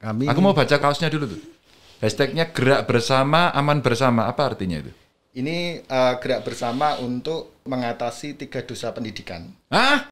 Kami Aku mau baca kaosnya dulu tuh. Hashtagnya gerak bersama, aman bersama. Apa artinya itu? Ini uh, gerak bersama untuk mengatasi tiga dosa pendidikan. Hah?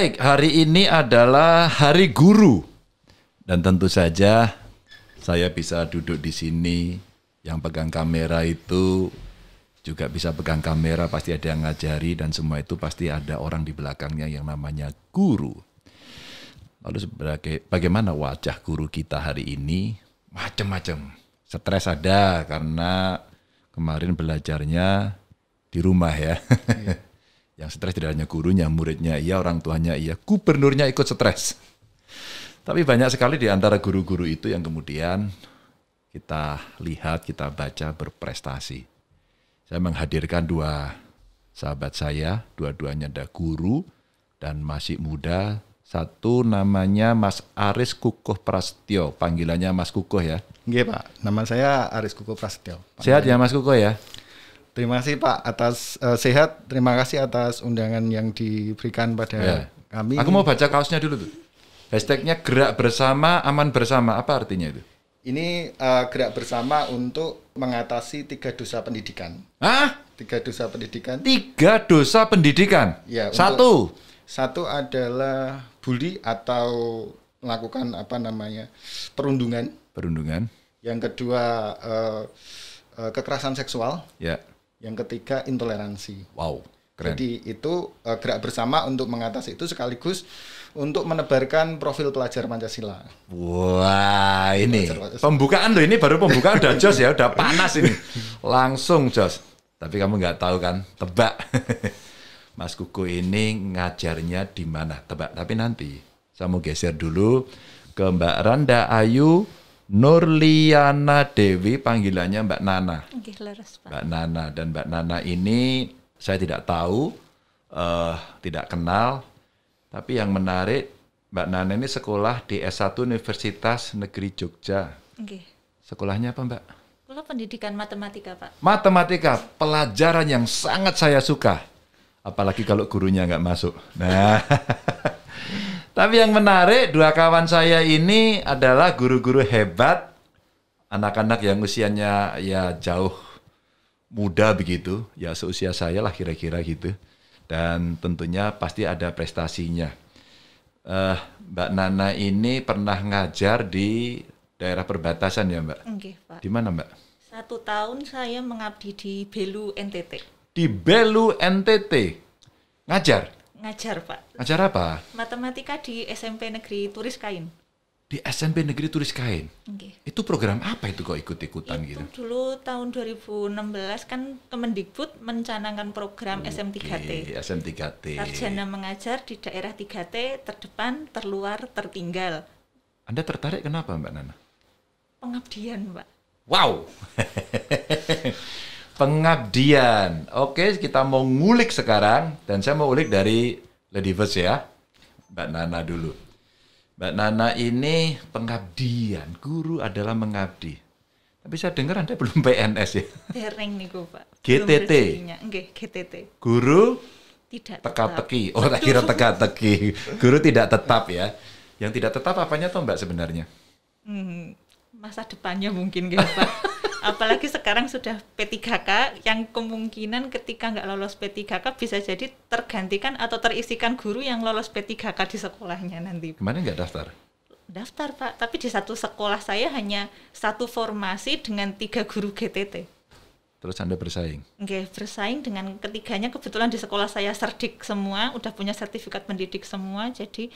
Baik, hari ini adalah hari guru. Dan tentu saja saya bisa duduk di sini. Yang pegang kamera itu juga bisa pegang kamera, pasti ada yang ngajari dan semua itu pasti ada orang di belakangnya yang namanya guru. Lalu sebagai bagaimana wajah guru kita hari ini? Macam-macam. Stres ada karena kemarin belajarnya di rumah ya. Iya. Yang stres tidak hanya gurunya, muridnya iya, orang tuanya iya, gubernurnya ikut stres. Tapi banyak sekali di antara guru-guru itu yang kemudian kita lihat, kita baca berprestasi. Saya menghadirkan dua sahabat saya, dua-duanya ada guru dan masih muda. Satu namanya Mas Aris Kukuh Prasetyo, panggilannya Mas Kukuh ya. Iya Pak, nama saya Aris Kukuh Prasetyo. Sehat ya Mas Kukuh ya? Terima kasih Pak atas uh, sehat. Terima kasih atas undangan yang diberikan pada ya. kami. Aku mau baca kaosnya dulu tuh. Hashtagnya gerak bersama, aman bersama. Apa artinya itu? Ini uh, gerak bersama untuk mengatasi tiga dosa pendidikan. Ah? Tiga dosa pendidikan. Tiga dosa pendidikan. Ya. Satu. Satu adalah bully atau melakukan apa namanya perundungan. Perundungan. Yang kedua uh, uh, kekerasan seksual. Ya yang ketiga intoleransi. Wow, keren. Jadi itu uh, gerak bersama untuk mengatasi itu sekaligus untuk menebarkan profil pelajar Pancasila. Wah, ini Pancasila. pembukaan loh ini baru pembukaan udah jos ya, udah panas ini. Langsung jos. Tapi kamu nggak tahu kan, tebak. Mas Kuku ini ngajarnya di mana? Tebak. Tapi nanti saya mau geser dulu ke Mbak Randa Ayu Nurliana Dewi panggilannya Mbak Nana. Mbak Nana dan Mbak Nana ini saya tidak tahu, uh, tidak kenal, tapi yang menarik Mbak Nana ini sekolah di S1 Universitas Negeri Jogja. Sekolahnya apa Mbak? Sekolah pendidikan matematika Pak. Matematika, pelajaran yang sangat saya suka. Apalagi kalau gurunya nggak masuk. Nah, Tapi yang menarik dua kawan saya ini adalah guru-guru hebat, anak-anak yang usianya ya jauh muda begitu, ya seusia saya lah kira-kira gitu. Dan tentunya pasti ada prestasinya. Uh, Mbak Nana ini pernah ngajar di daerah perbatasan ya Mbak? Okay, Pak. Di mana Mbak? Satu tahun saya mengabdi di Belu NTT. Di Belu NTT? Ngajar? ngajar Pak. Ngajar apa? Matematika di SMP Negeri Turis Kain. Di SMP Negeri Turis Kain. Okay. Itu program apa itu kok ikut-ikutan gitu? Dulu tahun 2016 kan Kemendikbud mencanangkan program okay. SM3T. SM3T. Sarjana mengajar di daerah 3T terdepan, terluar, tertinggal. Anda tertarik kenapa Mbak Nana? Pengabdian, Pak. Wow. pengabdian. Oke, kita mau ngulik sekarang dan saya mau ulik dari Lady First ya. Mbak Nana dulu. Mbak Nana ini pengabdian, guru adalah mengabdi. Tapi saya dengar Anda belum PNS ya. Dereng nih gue, Pak. GTT. Enggak, GTT. Guru tidak teka-teki. Oh, tak kira teka-teki. Guru tidak tetap ya. Yang tidak tetap apanya tuh Mbak sebenarnya? Hmm, masa depannya mungkin gitu, Pak. apalagi sekarang sudah P3K yang kemungkinan ketika nggak lolos P3K bisa jadi tergantikan atau terisikan guru yang lolos P3K di sekolahnya nanti. Kemarin nggak daftar? Daftar Pak, tapi di satu sekolah saya hanya satu formasi dengan tiga guru GTT. Terus Anda bersaing? Oke, bersaing dengan ketiganya kebetulan di sekolah saya serdik semua, udah punya sertifikat pendidik semua, jadi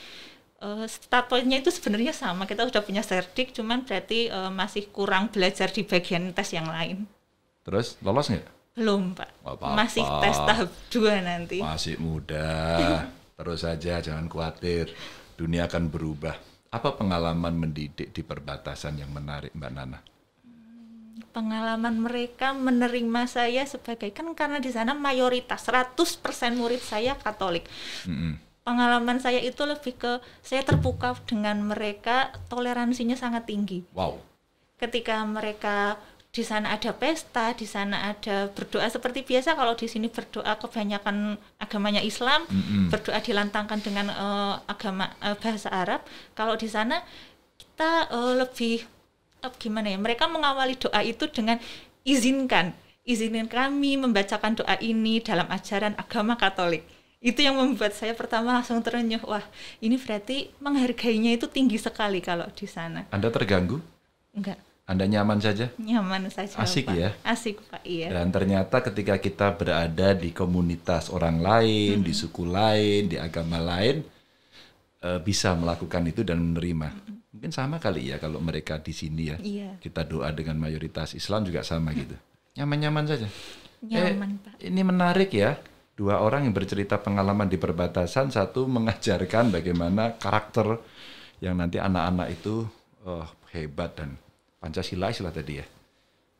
uh, itu sebenarnya sama kita sudah punya serdik cuman berarti uh, masih kurang belajar di bagian tes yang lain terus lolos nggak belum pak apa -apa. masih tes tahap dua nanti masih muda terus saja jangan khawatir dunia akan berubah apa pengalaman mendidik di perbatasan yang menarik mbak Nana hmm, pengalaman mereka menerima saya sebagai kan karena di sana mayoritas 100% murid saya Katolik. Mm -hmm pengalaman saya itu lebih ke saya terbuka dengan mereka toleransinya sangat tinggi. Wow. Ketika mereka di sana ada pesta, di sana ada berdoa seperti biasa kalau di sini berdoa kebanyakan agamanya Islam, mm -hmm. berdoa dilantangkan dengan uh, agama uh, bahasa Arab. Kalau di sana kita uh, lebih uh, gimana ya? Mereka mengawali doa itu dengan izinkan izinkan kami membacakan doa ini dalam ajaran agama Katolik itu yang membuat saya pertama langsung terenyuh wah ini berarti menghargainya itu tinggi sekali kalau di sana Anda terganggu enggak Anda nyaman saja nyaman saja asik Pak. ya asik Pak iya dan ternyata ketika kita berada di komunitas orang lain hmm. di suku lain di agama lain eh, bisa melakukan itu dan menerima hmm. mungkin sama kali ya kalau mereka di sini ya iya. kita doa dengan mayoritas Islam juga sama gitu nyaman-nyaman saja nyaman eh, Pak ini menarik ya dua orang yang bercerita pengalaman di perbatasan, satu mengajarkan bagaimana karakter yang nanti anak-anak itu oh, hebat dan Pancasila istilah tadi ya.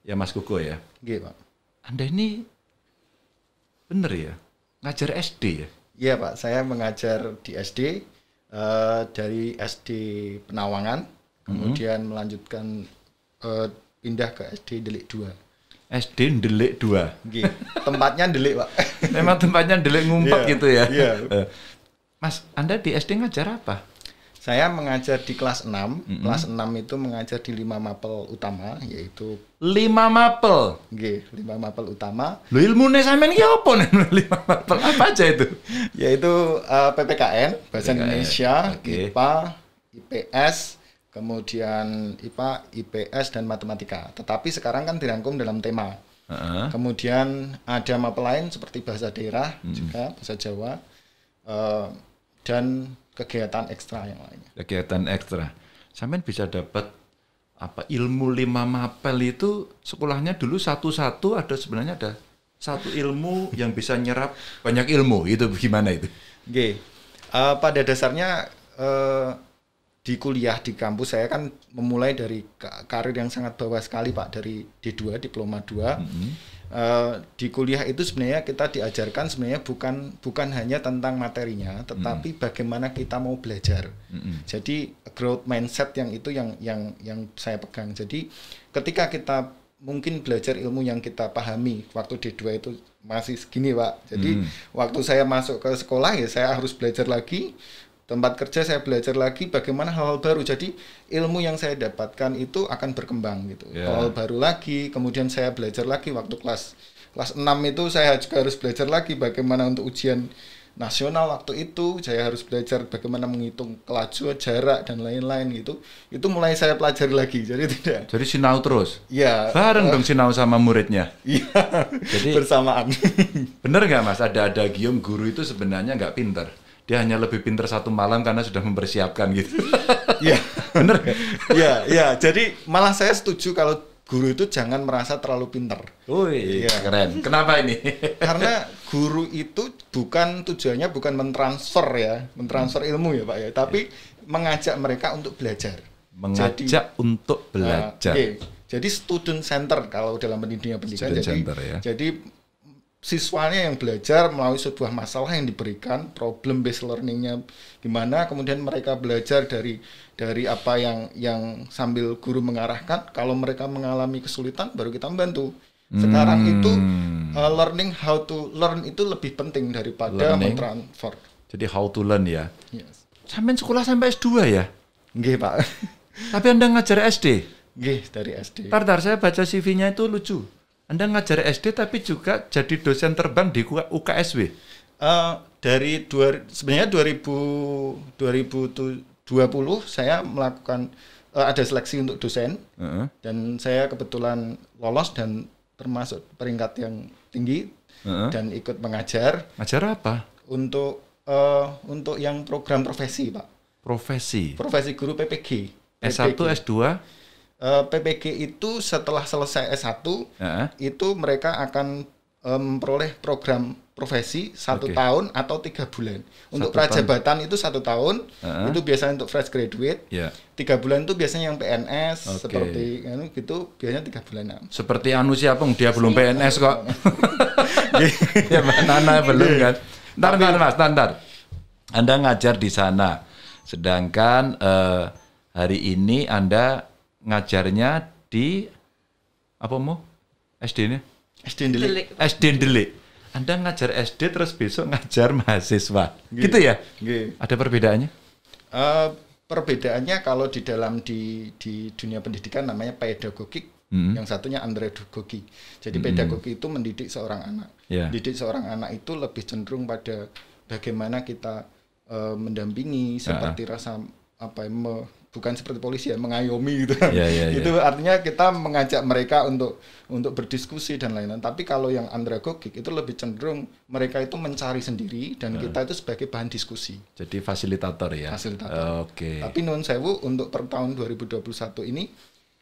Ya Mas Kuko ya. Iya Pak. Anda ini benar ya, ngajar SD ya? Iya Pak, saya mengajar di SD, uh, eh, dari SD Penawangan, mhm. kemudian mm -hmm. melanjutkan uh, pindah ke SD Delik 2. SD delik dua. Tempatnya delik pak. Memang tempatnya delik ngumpet yeah, gitu ya. Yeah. Iya. Mas, Anda di SD ngajar apa? Saya mengajar di kelas 6. Mm -hmm. Kelas 6 itu mengajar di lima mapel utama, yaitu... Lima mapel? G, lima mapel utama. Lu nih sampean ini apa nih? Lima mapel apa aja itu? yaitu uh, eh, PPKN, Bahasa PPKN. Indonesia, okay. IPA, IPS, kemudian IPA, IPS dan matematika. Tetapi sekarang kan dirangkum dalam tema. Uh-huh. Kemudian ada mapel lain seperti bahasa daerah hmm. juga bahasa Jawa uh, dan kegiatan ekstra yang lainnya. Kegiatan ekstra. Sampean bisa dapat apa ilmu lima mapel itu sekolahnya dulu satu-satu ada sebenarnya ada satu ilmu yang bisa nyerap banyak ilmu itu gimana itu? Oke, okay. uh, pada dasarnya uh, di kuliah di kampus saya kan memulai dari karir yang sangat bawah sekali Pak dari D2 diploma 2 mm -hmm. Uh, eh, di kuliah itu sebenarnya kita diajarkan sebenarnya bukan bukan hanya tentang materinya tetapi mm. bagaimana kita mau belajar mm -hmm. jadi growth mindset yang itu yang yang yang saya pegang jadi ketika kita mungkin belajar ilmu yang kita pahami waktu D2 itu masih segini Pak jadi mm. waktu saya masuk ke sekolah ya saya harus belajar lagi tempat kerja saya belajar lagi bagaimana hal-hal baru. Jadi ilmu yang saya dapatkan itu akan berkembang gitu. Yeah. Hal, hal baru lagi, kemudian saya belajar lagi waktu kelas kelas 6 itu saya juga harus belajar lagi bagaimana untuk ujian nasional waktu itu saya harus belajar bagaimana menghitung kelajuan jarak dan lain-lain gitu itu mulai saya pelajari lagi jadi tidak jadi sinau terus ya bareng uh, dong sinau sama muridnya iya jadi bersamaan bener nggak mas ada ada Gium guru itu sebenarnya nggak pinter dia hanya lebih pinter satu malam karena sudah mempersiapkan gitu. Iya, bener. Iya, iya. Jadi malah saya setuju kalau guru itu jangan merasa terlalu pinter. Wih, ya. keren. Kenapa ini? karena guru itu bukan tujuannya bukan mentransfer ya, mentransfer hmm. ilmu ya Pak ya, tapi ya. mengajak mereka untuk belajar. Mengajak jadi, untuk nah, belajar. Uh, okay. Jadi student center kalau dalam pendidikan pendidikan jadi, center, ya. jadi siswanya yang belajar melalui sebuah masalah yang diberikan problem based learningnya gimana kemudian mereka belajar dari dari apa yang yang sambil guru mengarahkan kalau mereka mengalami kesulitan baru kita membantu sekarang hmm. itu uh, learning how to learn itu lebih penting daripada mentransfer jadi how to learn ya yes. sampai sekolah sampai S2 ya Nggih pak tapi anda ngajar SD Nggih dari SD Tartar saya baca CV-nya itu lucu anda ngajar SD tapi juga jadi dosen terbang di UKSW. Uh, eh, dari dua, sebenarnya 2000, 2020 saya melakukan uh, ada seleksi untuk dosen uh -huh. dan saya kebetulan lolos dan termasuk peringkat yang tinggi uh -huh. dan ikut mengajar. Ngajar apa? Untuk uh, untuk yang program profesi, Pak. Profesi. Profesi guru PPG. PPG. S1, S2 Eh, PPG itu setelah selesai S1 uh -huh. itu mereka akan eh, memperoleh um, program profesi satu okay. tahun atau tiga bulan untuk satu prajabatan tahun. itu satu tahun uh -huh. itu biasanya untuk fresh graduate yeah. tiga bulan itu biasanya yang PNS okay. seperti anu gitu biasanya tiga bulan seperti anu siapa dia belum PNS kok ya Nana belum iya. kan ntar ntar mas ntar anda ngajar di sana sedangkan uh, hari ini anda ngajarnya di apa mau SD ini? SD Delik. SD Delik. Anda ngajar SD terus besok ngajar mahasiswa. Gitu ya? Ada perbedaannya? Uh, perbedaannya kalau di dalam di di dunia pendidikan namanya pedagogik, hmm. yang satunya andragogi. Jadi hmm. pedagogi itu mendidik seorang anak. Yeah. Mendidik seorang anak itu lebih cenderung pada bagaimana kita uh, mendampingi ya. seperti uh -huh. rasa apa me, bukan seperti polisi ya mengayomi gitu. Yeah, yeah, iya. itu artinya kita mengajak mereka untuk untuk berdiskusi dan lain-lain. Tapi kalau yang andragogik itu lebih cenderung mereka itu mencari sendiri dan yeah. kita itu sebagai bahan diskusi. Jadi fasilitator ya. Fasilitator. Oke. Okay. Tapi non sewu untuk per tahun 2021 ini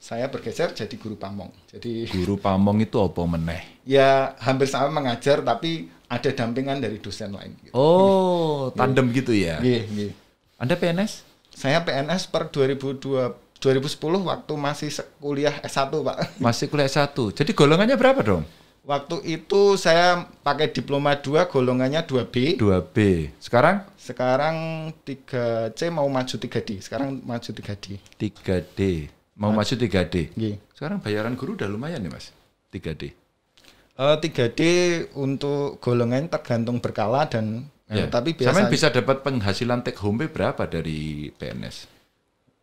saya bergeser jadi guru pamong. Jadi guru pamong itu apa meneh? Ya hampir sama mengajar tapi ada dampingan dari dosen lain. Gitu. Oh, tandem gitu ya? Iya, iya. Anda PNS? Saya PNS per 2002 2010 waktu masih kuliah S1, Pak. Masih kuliah S1. Jadi golongannya berapa dong? Waktu itu saya pakai diploma 2 golongannya 2B. 2B. Sekarang? Sekarang 3C mau maju 3D. Sekarang maju 3D. 3D. Mau maju, maju 3D. Iya. Sekarang bayaran guru udah lumayan nih, Mas. 3D. Uh, 3D untuk golongan tergantung berkala dan Ya. Nah, tapi biasanya Sampai bisa dapat penghasilan take home pay berapa dari PNS?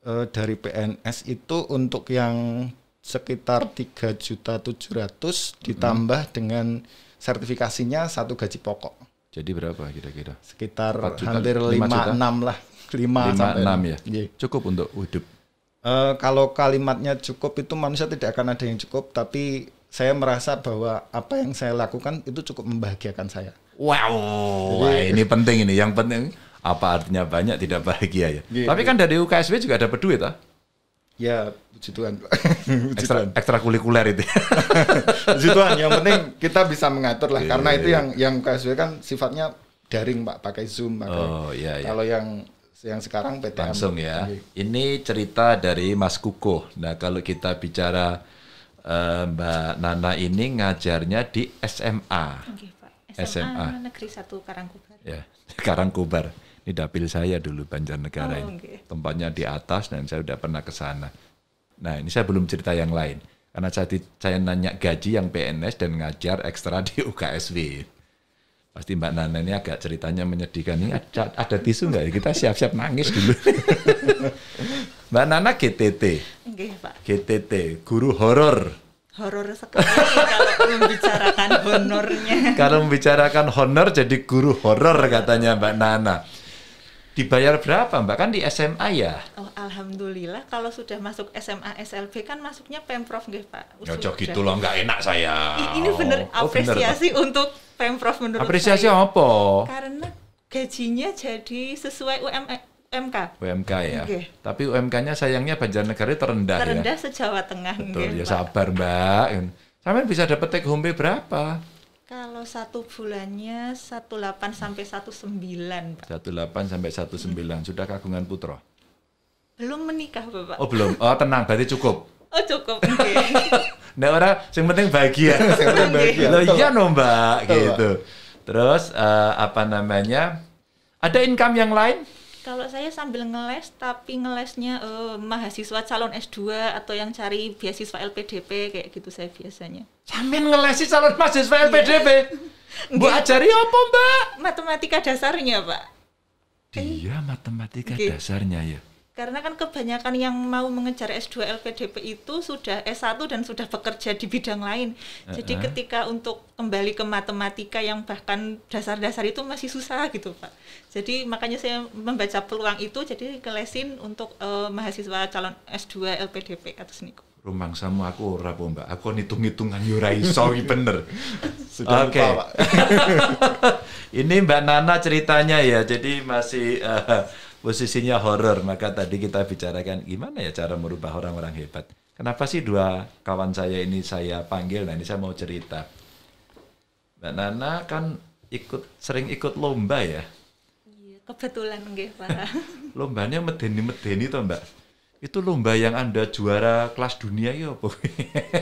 Uh, eh, dari PNS itu untuk yang sekitar tiga juta tujuh ratus ditambah dengan sertifikasinya satu gaji pokok. Jadi berapa kira-kira? Sekitar juta, hampir 5, enam lah. 5, enam ya. Yeah. Cukup untuk hidup. Uh, kalau kalimatnya cukup itu manusia tidak akan ada yang cukup tapi saya merasa bahwa apa yang saya lakukan itu cukup membahagiakan saya. Wow, wah ini penting ini. Yang penting apa artinya banyak tidak bahagia ya. Iya, Tapi iya. kan dari UKSW juga ada duit ah. Ya, puji Tuhan. puji ekstra, ekstra kulikuler itu. puji Tuhan, yang penting kita bisa mengatur lah. Iya, karena itu iya. yang yang UKSW kan sifatnya daring Pak, pakai Zoom. Pakai. Oh, iya, iya. Kalau yang yang sekarang PT Langsung ya. Iya. Ini cerita dari Mas Kuko. Nah, kalau kita bicara uh, Mbak Nana ini ngajarnya di SMA. Okay. SMA, SMA. Negeri 1 Karangkobar. Ya, Karangkobar. Ini dapil saya dulu Banjarnegara oh, ini. Okay. Tempatnya di atas dan saya sudah pernah ke sana. Nah, ini saya belum cerita yang lain. Karena saya, saya nanya gaji yang PNS dan ngajar ekstra di UKSW. Pasti Mbak Nana ini agak ceritanya menyedihkan. Ini ada, ada tisu nggak ya? Kita siap-siap nangis dulu. Mbak Nana GTT. Okay, Pak. GTT, guru horor horor sekali kalau membicarakan honornya. Kalau membicarakan honor jadi guru horor katanya Mbak Nana. Dibayar berapa Mbak? Kan di SMA ya? Oh Alhamdulillah kalau sudah masuk SMA SLB kan masuknya Pemprov nggih Pak. Ya gitu loh nggak enak saya. ini bener oh, apresiasi bener, untuk Pemprov menurut apresiasi saya. Apresiasi apa? Karena gajinya jadi sesuai UMR e. UMK. UMK ya. Okay. Tapi UMK-nya sayangnya Banjarnegara terendah, ya. terendah ya. Sejawa Tengah. Betul ya Pak. sabar Mbak. Sampai bisa dapat take home pay berapa? Kalau satu bulannya 18 sampai 19 Pak. 18 sampai 19 hmm. sudah kagungan putra? Belum menikah Bapak. Oh belum, oh tenang berarti cukup. Oh cukup, oke. Okay. nah orang yang penting bahagia. yang penting bahagia. Loh iya no mbak, gitu. Terus uh, apa namanya, ada income yang lain? Kalau saya sambil ngeles, tapi ngelesnya uh, mahasiswa calon S2 atau yang cari beasiswa LPDP kayak gitu saya biasanya. Sambil ngelesi calon mahasiswa iya. LPDP? Mbak ajari apa mbak? Matematika dasarnya pak. Dia matematika okay. dasarnya ya? Karena kan kebanyakan yang mau mengejar S2 LPDP itu sudah S1 dan sudah bekerja di bidang lain. Uh-uh. Jadi ketika untuk kembali ke matematika yang bahkan dasar-dasar itu masih susah gitu, Pak. Jadi makanya saya membaca peluang itu jadi kelesin untuk uh, mahasiswa calon S2 LPDP atau seniku rumang sama aku ora mbak aku ngitung-ngitungan yura iso bener sudah okay. lupa ini mbak Nana ceritanya ya jadi masih uh, posisinya horror, maka tadi kita bicarakan gimana ya cara merubah orang-orang hebat kenapa sih dua kawan saya ini saya panggil nah ini saya mau cerita mbak Nana kan ikut sering ikut lomba ya iya kebetulan gitu pak lombanya medeni medeni tuh mbak itu lomba yang anda juara kelas dunia ya apa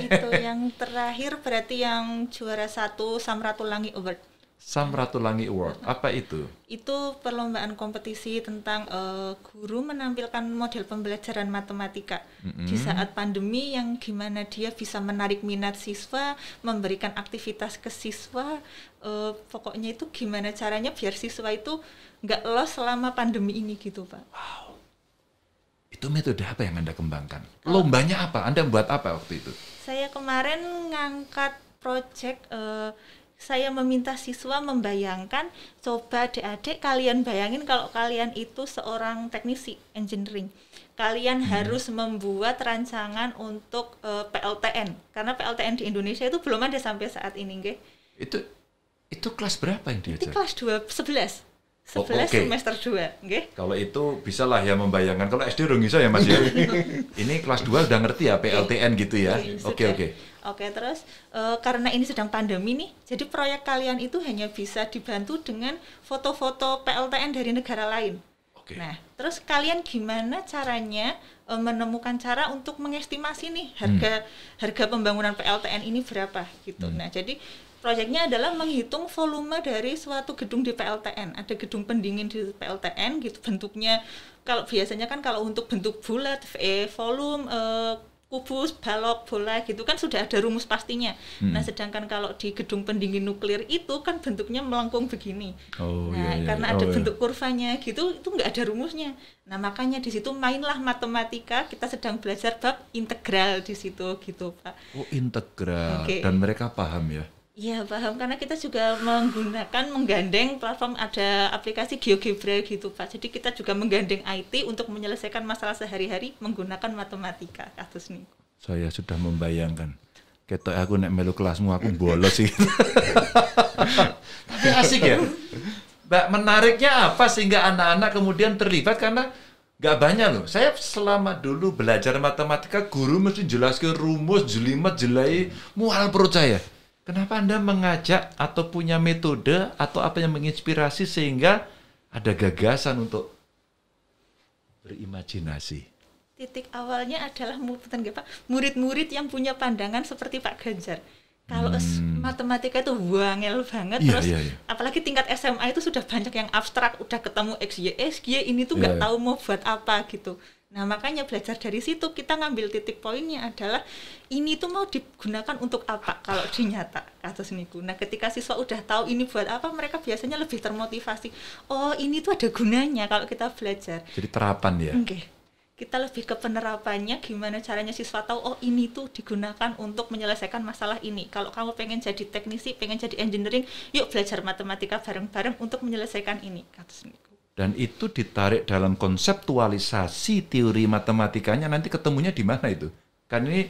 itu yang terakhir berarti yang juara satu Samratulangi Award Sam Ratulangi Award. Apa itu? Itu perlombaan kompetisi tentang uh, guru menampilkan model pembelajaran matematika mm-hmm. di saat pandemi yang gimana dia bisa menarik minat siswa, memberikan aktivitas ke siswa. Uh, pokoknya itu gimana caranya biar siswa itu nggak los selama pandemi ini gitu, Pak. Wow. Itu metode apa yang Anda kembangkan? Eh. Lombanya apa? Anda buat apa waktu itu? Saya kemarin ngangkat project uh, saya meminta siswa membayangkan coba adik-adik kalian bayangin kalau kalian itu seorang teknisi engineering kalian hmm. harus membuat rancangan untuk uh, eh, PLTN karena PLTN di Indonesia itu belum ada sampai saat ini nggih. Itu itu kelas berapa yang diajar? Itu kelas dua sebelas, oh, sebelas semester dua, nggih. Kalau itu bisalah ya membayangkan. Kalau SD udah bisa ya Mas ya. ini kelas dua udah ngerti ya PLTN gitu ya. Iya, oke, oke. Okay, okay. Oke, terus e, karena ini sedang pandemi nih, jadi proyek kalian itu hanya bisa dibantu dengan foto-foto PLTN dari negara lain. Oke. Nah, terus kalian gimana caranya e, menemukan cara untuk mengestimasi nih harga hmm. harga pembangunan PLTN ini berapa gitu. Hmm. Nah, jadi proyeknya adalah menghitung volume dari suatu gedung di PLTN. Ada gedung pendingin di PLTN gitu bentuknya kalau biasanya kan kalau untuk bentuk bulat, eh, volume eh, kubus, balok, bola gitu kan sudah ada rumus pastinya. Hmm. Nah, sedangkan kalau di gedung pendingin nuklir itu kan bentuknya melengkung begini. Oh, nah, iya, iya. karena iya. ada oh, iya. bentuk kurvanya gitu, itu nggak ada rumusnya. Nah, makanya di situ mainlah matematika. Kita sedang belajar bab integral di situ gitu, Pak. Oh, integral. Okay. Dan mereka paham ya. Iya paham karena kita juga menggunakan menggandeng platform ada aplikasi GeoGebra gitu Pak. Jadi kita juga menggandeng IT untuk menyelesaikan masalah sehari-hari menggunakan matematika kasus nih. Saya sudah membayangkan ketok aku nek melu kelasmu aku bolos sih. Tapi asik ya. Mbak menariknya apa sehingga anak-anak kemudian terlibat karena Gak banyak loh. Saya selama dulu belajar matematika guru mesti jelaskan rumus, jelimet, jelai, mual percaya Kenapa Anda mengajak atau punya metode atau apa yang menginspirasi sehingga ada gagasan untuk berimajinasi? Titik awalnya adalah murid-murid yang punya pandangan seperti Pak Ganjar. Kalau hmm. matematika itu wangel banget, yeah, terus yeah, yeah. apalagi tingkat SMA itu sudah banyak yang abstrak, udah ketemu x y x y ini tuh nggak yeah. Iya. tahu mau buat apa gitu. Nah, makanya belajar dari situ kita ngambil titik poinnya adalah ini tuh mau digunakan untuk apa kalau dinyata kasus niku. Nah, ketika siswa udah tahu ini buat apa, mereka biasanya lebih termotivasi. Oh, ini tuh ada gunanya kalau kita belajar. Jadi terapan ya. Oke. Okay. Kita lebih ke penerapannya gimana caranya siswa tahu oh ini tuh digunakan untuk menyelesaikan masalah ini. Kalau kamu pengen jadi teknisi, pengen jadi engineering, yuk belajar matematika bareng-bareng untuk menyelesaikan ini kasus niku dan itu ditarik dalam konseptualisasi teori matematikanya nanti ketemunya di mana itu kan ini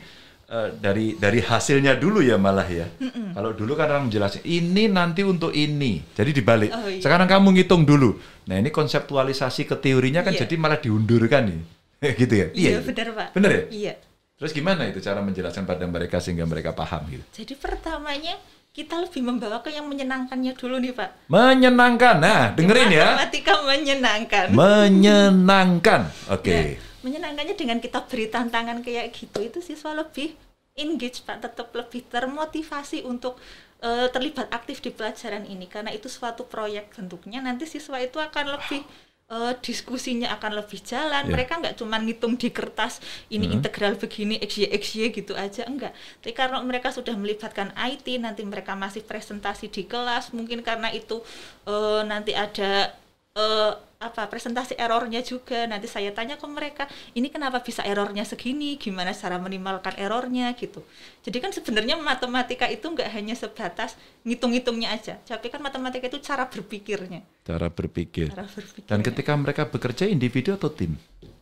uh, dari dari hasilnya dulu ya malah ya Mm-mm. kalau dulu kan orang menjelaskan ini nanti untuk ini jadi dibalik oh, iya. sekarang kamu ngitung dulu nah ini konseptualisasi ke teorinya kan yeah. jadi malah diundurkan nih gitu ya iya, yeah, gitu. benar pak benar ya iya terus gimana itu cara menjelaskan pada mereka sehingga mereka paham gitu jadi pertamanya kita lebih membawa ke yang menyenangkannya dulu nih Pak. Menyenangkan. Nah, dengerin ya. Matematika menyenangkan. Menyenangkan. Oke. Okay. Nah, menyenangkannya dengan kita beri tantangan kayak gitu itu siswa lebih engage Pak, tetap lebih termotivasi untuk uh, terlibat aktif di pelajaran ini karena itu suatu proyek bentuknya nanti siswa itu akan lebih uh, diskusinya akan lebih jalan. Yeah. Mereka nggak cuma ngitung di kertas ini mm -hmm. integral begini x y gitu aja enggak. Tapi karena mereka sudah melibatkan IT, nanti mereka masih presentasi di kelas. Mungkin karena itu uh, nanti ada uh, apa presentasi errornya juga nanti saya tanya ke mereka ini kenapa bisa errornya segini gimana cara menimalkan errornya gitu jadi kan sebenarnya matematika itu nggak hanya sebatas ngitung-ngitungnya aja tapi kan matematika itu cara berpikirnya cara berpikir cara berpikir dan ketika mereka bekerja individu atau tim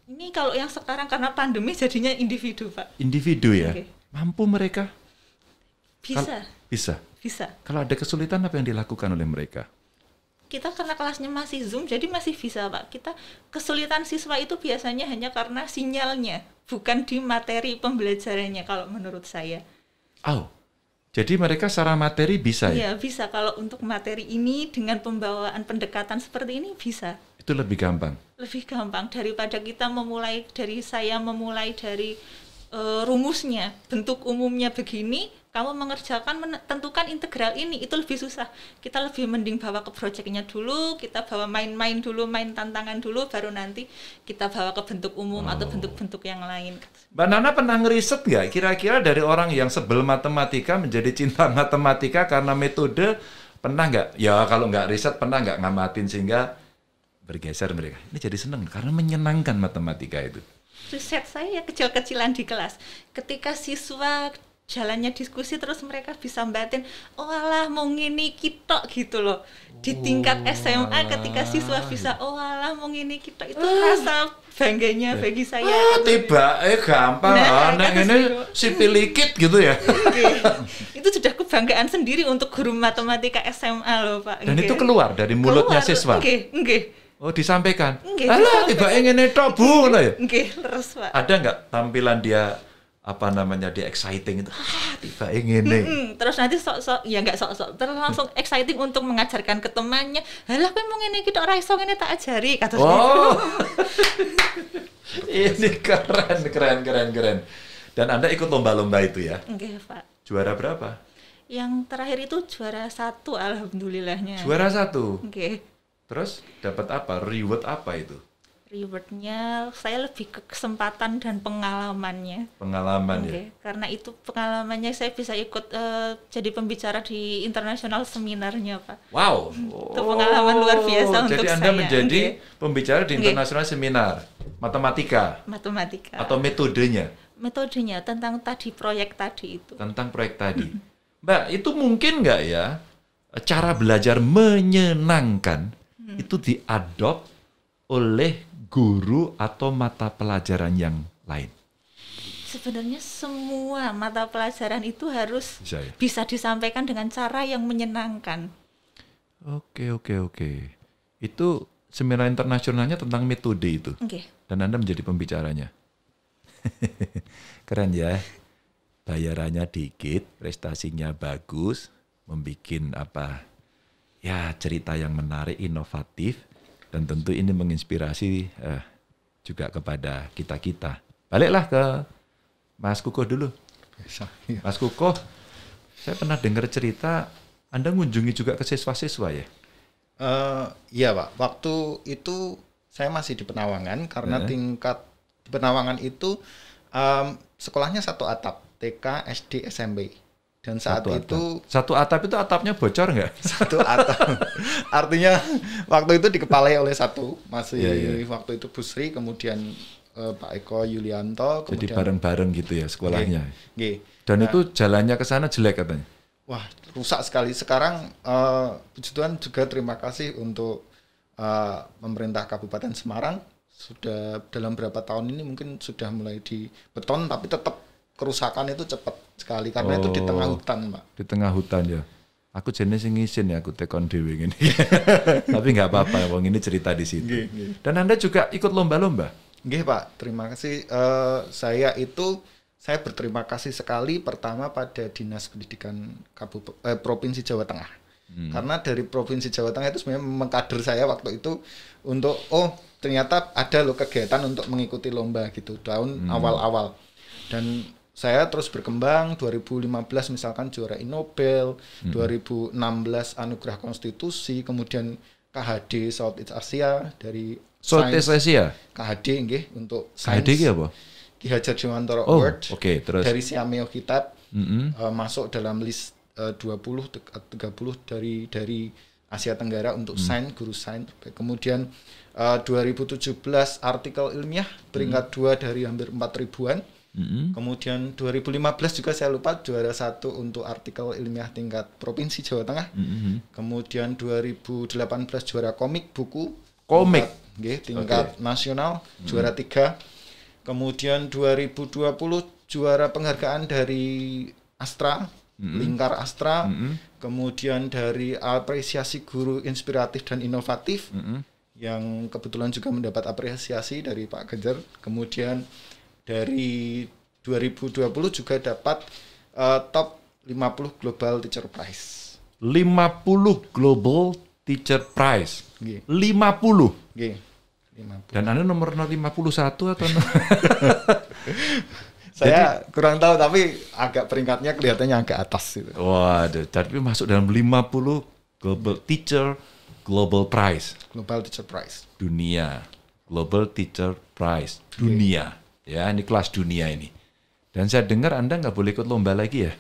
ini kalau yang sekarang karena pandemi jadinya individu pak individu ya okay. mampu mereka bisa Kal bisa bisa kalau ada kesulitan apa yang dilakukan oleh mereka kita karena kelasnya masih zoom jadi masih bisa pak kita kesulitan siswa itu biasanya hanya karena sinyalnya bukan di materi pembelajarannya kalau menurut saya oh jadi mereka secara materi bisa ya iya bisa kalau untuk materi ini dengan pembawaan pendekatan seperti ini bisa itu lebih gampang lebih gampang daripada kita memulai dari saya memulai dari uh, rumusnya bentuk umumnya begini kamu mengerjakan menentukan tentukan integral ini itu lebih susah kita lebih mending bawa ke proyeknya dulu kita bawa main-main dulu main tantangan dulu baru nanti kita bawa ke bentuk umum oh. atau bentuk-bentuk yang lain Mbak Nana pernah ngeriset nggak kira-kira dari orang yang sebel matematika menjadi cinta matematika karena metode pernah nggak ya kalau nggak riset pernah nggak ngamatin sehingga bergeser mereka ini jadi seneng karena menyenangkan matematika itu riset saya kecil-kecilan di kelas. Ketika siswa jalannya diskusi terus mereka bisa batin oh alah mau ngini kita gitu loh di tingkat oh, SMA alah. ketika siswa bisa oh alah mau ngini kita itu uh. rasa bangganya bagi saya ah, oh, tiba eh gampang nah, nah ini si pilikit gitu ya iya. itu sudah kebanggaan sendiri untuk guru matematika SMA loh pak dan okay. itu keluar dari mulutnya keluar, siswa okay, okay. Oh disampaikan. Nggih. Alah tiba ingin tok Bu ya. Pak. Ada nggak tampilan dia apa namanya di exciting itu ah, tiba ingin nih -hmm. terus nanti sok-sok ya nggak sok-sok terus langsung exciting untuk mengajarkan ke temannya lah kau mau ini kita orang isong ini tak ajari kata oh ini keren keren keren keren dan anda ikut lomba-lomba itu ya Oke, okay, pak juara berapa yang terakhir itu juara satu alhamdulillahnya juara satu oke okay. terus dapat apa reward apa itu rewardnya saya lebih ke kesempatan dan pengalamannya pengalaman okay. ya karena itu pengalamannya saya bisa ikut uh, jadi pembicara di internasional seminarnya pak wow itu pengalaman luar biasa oh, jadi untuk anda menjadi okay. pembicara di internasional okay. seminar matematika matematika atau metodenya metodenya tentang tadi proyek tadi itu tentang proyek tadi mbak itu mungkin nggak ya cara belajar menyenangkan hmm. itu diadop oleh guru atau mata pelajaran yang lain? Sebenarnya semua mata pelajaran itu harus bisa, ya? bisa disampaikan dengan cara yang menyenangkan. Oke, oke, oke. Itu seminar internasionalnya tentang metode itu. Okay. Dan Anda menjadi pembicaranya. Keren ya. Bayarannya dikit, prestasinya bagus, membuat apa? Ya, cerita yang menarik, inovatif dan tentu ini menginspirasi eh, juga kepada kita-kita. Baliklah ke Mas Kukuh dulu. Iya. Mas Kukuh, saya pernah dengar cerita Anda mengunjungi juga ke siswa-siswa ya? Uh, Pak, waktu itu saya masih di Penawangan karena uh. tingkat di Penawangan itu um, sekolahnya satu atap, TK, SD, SMP. Dan saat satu itu atap. satu atap itu atapnya bocor nggak? Satu atap. Artinya waktu itu dikepalai oleh satu masih iya, yeah, yeah. waktu itu Busri kemudian uh, Pak Eko Yulianto. Kemudian, Jadi bareng-bareng gitu ya sekolahnya. Yeah, yeah. Dan nah, itu jalannya ke sana jelek katanya. Wah rusak sekali. Sekarang uh, Tuhan juga terima kasih untuk uh, pemerintah Kabupaten Semarang sudah dalam berapa tahun ini mungkin sudah mulai di beton tapi tetap kerusakan itu cepat sekali karena oh, itu di tengah oh, hutan, Pak. Di tengah hutan ya. Aku jenis yang ngisin ya aku tekon dewi ini. Tapi nggak apa-apa, wong ini cerita di sini. Gih, gih. Dan Anda juga ikut lomba-lomba? Gih Pak. Terima kasih. Uh, saya itu saya berterima kasih sekali pertama pada Dinas Pendidikan kabup eh, Provinsi Jawa Tengah. Hmm. Karena dari Provinsi Jawa Tengah itu sebenarnya mengkader saya waktu itu untuk oh ternyata ada loh kegiatan untuk mengikuti lomba gitu tahun hmm. awal-awal. Dan saya terus berkembang 2015 misalkan juara Nobel, hmm. 2016 Anugerah Konstitusi, kemudian KHD Southeast Asia dari Southeast Asia. KHD nggih untuk KHD ya apa? Ki Hajar Dewantara oh, Award. okay, terus dari Siameo Kitab mm -hmm. uh, masuk dalam list uh, 20 30 dari dari Asia Tenggara untuk mm. sains guru sains. Kemudian eh, uh, 2017 artikel ilmiah peringkat mm. 2 dari hampir 4 ribuan Mm -hmm. Kemudian 2015 juga saya lupa juara satu untuk artikel ilmiah tingkat provinsi Jawa Tengah. Mm -hmm. Kemudian 2018 juara komik buku. Komik. Tingkat, tingkat okay. nasional mm -hmm. juara tiga. Kemudian 2020 juara penghargaan dari Astra, mm -hmm. Lingkar Astra. Mm -hmm. Kemudian dari apresiasi guru inspiratif dan inovatif. Mm -hmm. Yang kebetulan juga mendapat apresiasi dari Pak Ganjar. Kemudian dari 2020 juga dapat uh, top 50 Global Teacher Prize. 50 Global Teacher Prize. G. 50. G. 50. Dan Anda nomor 51 atau no? Saya Jadi, kurang tahu tapi agak peringkatnya kelihatannya agak atas gitu. Waduh, tapi masuk dalam 50 Global Teacher Global Prize. Global Teacher Prize. Dunia. Global Teacher Prize. Dunia. Okay. Ya, ini kelas dunia ini. Dan saya dengar Anda nggak boleh ikut lomba lagi ya?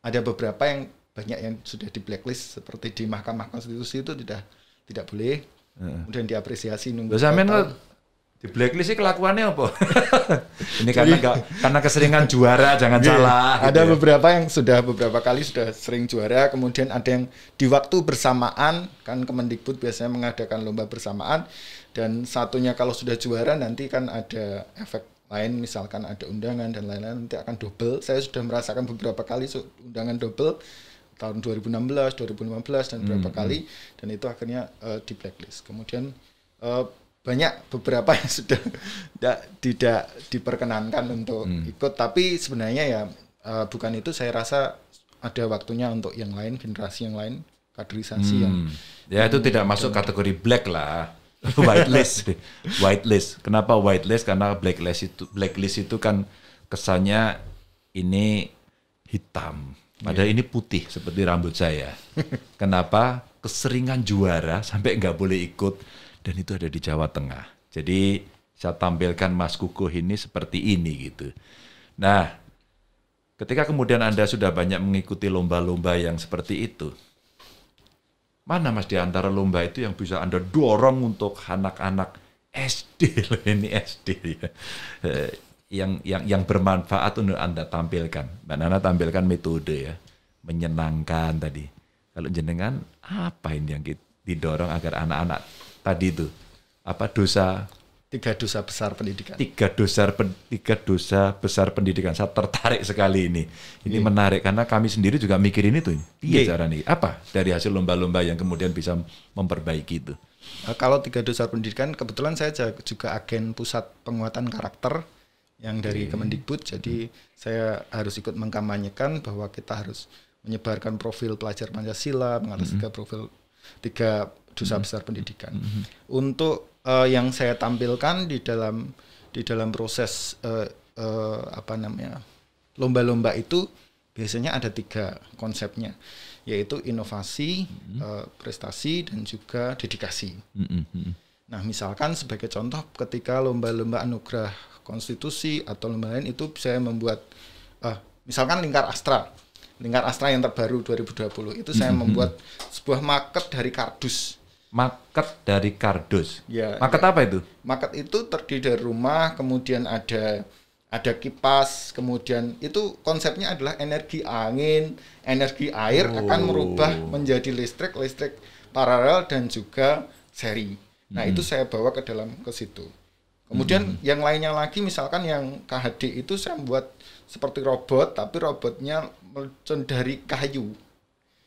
Ada beberapa yang banyak yang sudah di blacklist seperti di Mahkamah Konstitusi itu tidak tidak boleh. Kemudian diapresiasi nunggu. di blacklist sih kelakuannya apa? ini karena gak, karena keseringan juara jangan yeah, salah. Gitu ada gitu beberapa yang sudah beberapa kali sudah sering juara, kemudian ada yang di waktu bersamaan kan Kemendikbud biasanya mengadakan lomba bersamaan dan satunya kalau sudah juara nanti kan ada efek lain misalkan ada undangan dan lain-lain nanti akan double. Saya sudah merasakan beberapa kali undangan double tahun 2016, 2015 dan beberapa hmm. kali hmm. dan itu akhirnya uh, di blacklist. Kemudian uh, banyak beberapa yang sudah tidak tidak diperkenankan untuk hmm. ikut tapi sebenarnya ya uh, bukan itu saya rasa ada waktunya untuk yang lain generasi yang lain kaderisasi hmm. yang ya itu tidak masuk kategori black lah White whitelist white Whitelist. Kenapa whitelist? Karena blacklist itu blacklist itu kan kesannya ini hitam. Padahal yeah. ini putih seperti rambut saya. Kenapa? Keseringan juara sampai nggak boleh ikut dan itu ada di Jawa Tengah. Jadi saya tampilkan Mas Kukuh ini seperti ini gitu. Nah, ketika kemudian Anda sudah banyak mengikuti lomba-lomba yang seperti itu, Mana Mas di antara lomba itu yang bisa Anda dorong untuk anak-anak SD loh ini SD ya. Eh, yang yang yang bermanfaat untuk Anda tampilkan. Mbak Nana tampilkan metode ya, menyenangkan tadi. Kalau jenengan apa ini yang didorong agar anak-anak tadi itu apa dosa Tiga dosa besar pendidikan. Tiga dosa pen, tiga dosa besar pendidikan. Saya tertarik sekali ini. Ini yeah. menarik karena kami sendiri juga mikir ini tuh yeah. Iya. cara nih. Apa dari hasil lomba-lomba yang kemudian bisa memperbaiki itu? Nah, kalau tiga dosa pendidikan, kebetulan saya juga agen pusat penguatan karakter yang dari yeah. Kemendikbud. Jadi hmm. saya harus ikut mengkampanyekan bahwa kita harus menyebarkan profil pelajar Pancasila, mengatasi hmm. tiga profil tiga dosa hmm. besar pendidikan. Hmm. Untuk uh, yang saya tampilkan di dalam di dalam proses uh, uh, apa namanya lomba-lomba itu biasanya ada tiga konsepnya yaitu inovasi, hmm. uh, prestasi dan juga dedikasi. Hmm. Hmm. Nah misalkan sebagai contoh ketika lomba-lomba anugerah konstitusi atau lomba lain itu saya membuat uh, misalkan lingkar astra lingkar astra yang terbaru 2020 itu saya mhm, mhm. membuat sebuah market dari kardus market dari kardus. Ya, market ya. apa itu? Market itu terdiri dari rumah, kemudian ada ada kipas, kemudian itu konsepnya adalah energi angin, energi air oh. akan merubah menjadi listrik, listrik paralel dan juga seri. Nah, hmm. itu saya bawa ke dalam ke situ. Kemudian hmm. yang lainnya lagi misalkan yang KHD itu saya buat seperti robot tapi robotnya dari kayu.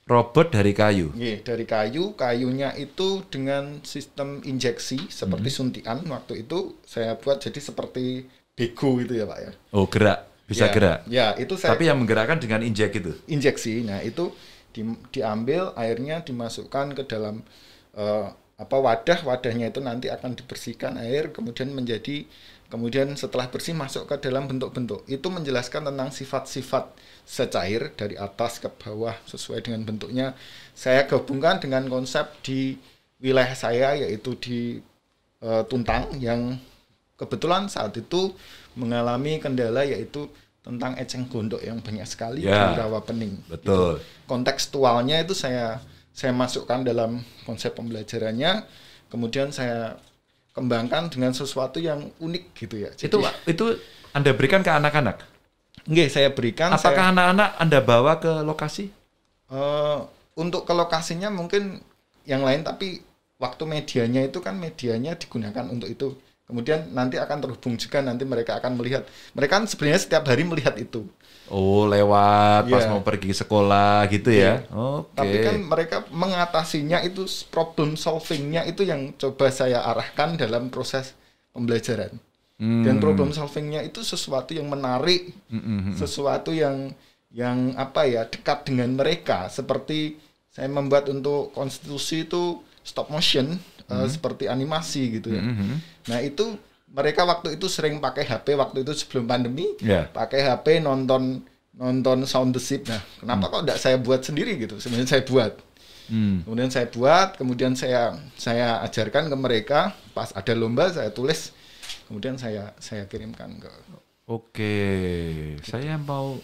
Robot dari kayu. Iya, yeah, dari kayu. Kayunya itu dengan sistem injeksi seperti hmm. suntian waktu itu saya buat jadi seperti bego gitu ya, Pak ya. Oh, gerak. Bisa ya, gerak. Ya, itu saya Tapi yang menggerakkan dengan injek itu. Injeksi. Nah, itu di, diambil airnya dimasukkan ke dalam uh, apa wadah wadahnya itu nanti akan dibersihkan air kemudian menjadi Kemudian setelah bersih masuk ke dalam bentuk-bentuk. Itu menjelaskan tentang sifat-sifat secair dari atas ke bawah sesuai dengan bentuknya. Saya gabungkan dengan konsep di wilayah saya yaitu di e, Tuntang yang kebetulan saat itu mengalami kendala yaitu tentang eceng gondok yang banyak sekali ya, di rawa pening. Betul. Itu, kontekstualnya itu saya saya masukkan dalam konsep pembelajarannya. Kemudian saya kembangkan dengan sesuatu yang unik gitu ya. Jadi, itu itu Anda berikan ke anak-anak? Nggih, saya berikan. Apakah anak-anak Anda bawa ke lokasi? Uh, untuk ke lokasinya mungkin yang lain tapi waktu medianya itu kan medianya digunakan untuk itu. Kemudian nanti akan terhubung juga nanti mereka akan melihat. Mereka kan sebenarnya setiap hari melihat itu. Oh, lewat yeah. pas iya. mau pergi sekolah gitu yeah. ya. Iya. Oke. Okay. Tapi kan mereka mengatasinya itu problem solvingnya itu yang coba saya arahkan dalam proses pembelajaran. Hmm. Dan problem solvingnya itu sesuatu yang menarik, hmm. hmm, hmm, hmm. sesuatu yang yang apa ya dekat dengan mereka. Seperti saya membuat untuk konstitusi itu stop motion eh, hmm. uh, seperti animasi gitu ya. Hmm. Nah itu mereka waktu itu sering pakai HP waktu itu sebelum pandemi yeah. pakai HP nonton nonton sound the ship nah kenapa hmm. kok tidak saya buat sendiri gitu sebenarnya saya buat hmm. kemudian saya buat kemudian saya saya ajarkan ke mereka pas ada lomba saya tulis kemudian saya saya kirimkan ke oke okay. gitu. saya mau